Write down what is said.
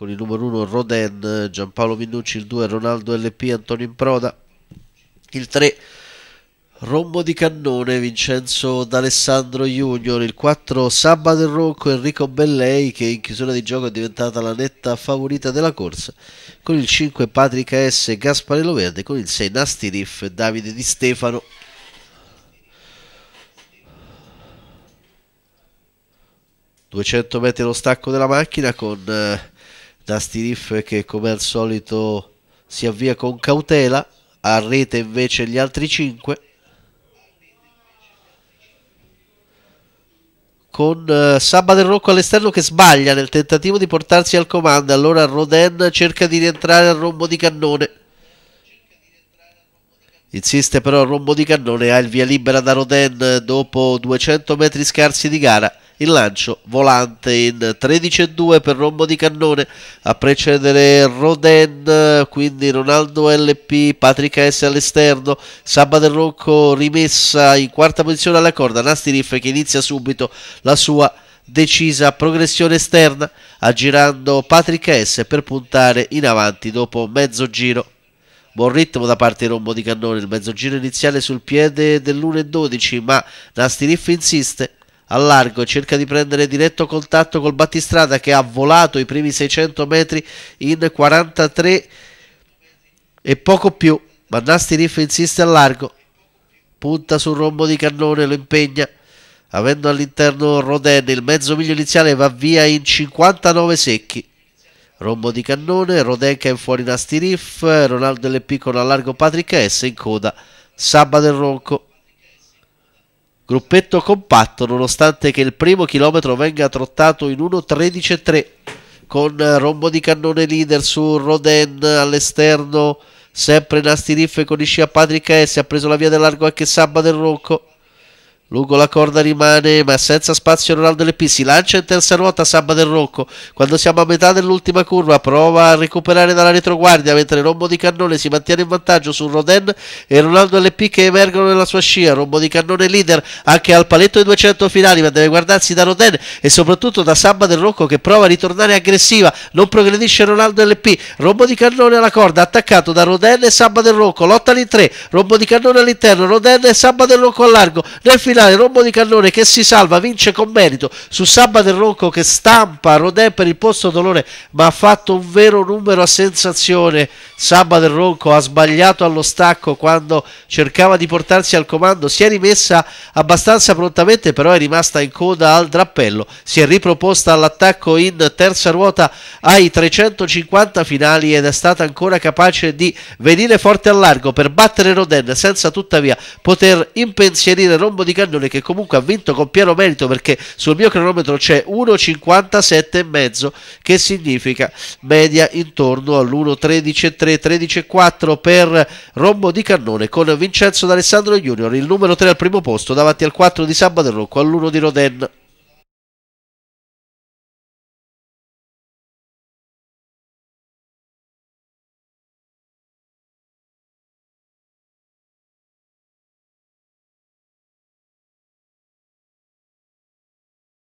con il numero 1 Roden, Giampaolo Minucci, il 2 Ronaldo LP, Antonio Improda, il 3 Rombo di Cannone, Vincenzo D'Alessandro Junior, il 4 Sabba del Ronco, Enrico Bellei che in chiusura di gioco è diventata la netta favorita della corsa, con il 5 Patrick S, Gasparello Verde, con il 6 Nasty Riff, Davide Di Stefano. ...200 metri lo stacco della macchina con eh, Dusty Riff che come al solito si avvia con cautela, a rete invece gli altri 5. con uh, Sabba del Rocco all'esterno che sbaglia nel tentativo di portarsi al comando. Allora Roden cerca di rientrare al rombo di cannone. Insiste però il rombo di cannone, ha il via libera da Roden dopo 200 metri scarsi di gara il lancio volante in 13-2 per rombo di cannone a precedere Roden, quindi Ronaldo LP, Patrick S all'esterno, Sabba del Rocco rimessa in quarta posizione alla corda, Nasty Riff che inizia subito la sua decisa progressione esterna aggirando Patrick S per puntare in avanti dopo mezzo giro. Buon ritmo da parte di Rombo di Cannone, il mezzo giro iniziale sul piede dell'1.12 ma Nasty Riff insiste al largo cerca di prendere diretto contatto col battistrada che ha volato i primi 600 metri in 43 e poco più ma Nasty Riff insiste al largo punta sul rombo di cannone lo impegna avendo all'interno Roden il mezzo miglio iniziale va via in 59 secchi rombo di cannone Roden che è fuori Nasty Riff Ronaldo L. Piccolo a largo Patrick S in coda Sabba del Ronco Gruppetto compatto, nonostante che il primo chilometro venga trottato in 1.13.3 con rombo di cannone leader su Roden all'esterno, sempre Nasty Riff con i sci Patrick S. Ha preso la via del largo anche Sabba del Rocco. Lungo la corda rimane, ma senza spazio Ronaldo LP. Si lancia in terza ruota Samba del Rocco. Quando siamo a metà dell'ultima curva, prova a recuperare dalla retroguardia, mentre Rombo di Cannone si mantiene in vantaggio su Roden e Ronaldo LP che emergono nella sua scia. Rombo di Cannone leader anche al paletto dei 200 finali, ma deve guardarsi da Roden e soprattutto da Samba del Rocco che prova a ritornare aggressiva. Non progredisce Ronaldo LP. Rombo di Cannone alla corda, attaccato da Roden e Samba del Rocco. Lotta lì tre, Rombo di Cannone all'interno, Roden e Samba del Rocco al largo. Nel finale finale rombo di cannone che si salva, vince con merito su Sabba del Ronco che stampa Rodè per il posto dolore ma ha fatto un vero numero a sensazione Sabba del Ronco ha sbagliato allo stacco quando cercava di portarsi al comando si è rimessa abbastanza prontamente però è rimasta in coda al drappello si è riproposta all'attacco in terza ruota ai 350 finali ed è stata ancora capace di venire forte al largo per battere Rodin senza tuttavia poter impensierire rombo di cannone Romagnoli che comunque ha vinto con pieno merito perché sul mio cronometro c'è 1,57,5 che significa media intorno all'1,13,3, 13,4 per Rombo di Cannone con Vincenzo D'Alessandro Junior, il numero 3 al primo posto davanti al 4 di Sabato Rocco, all'1 di Roden.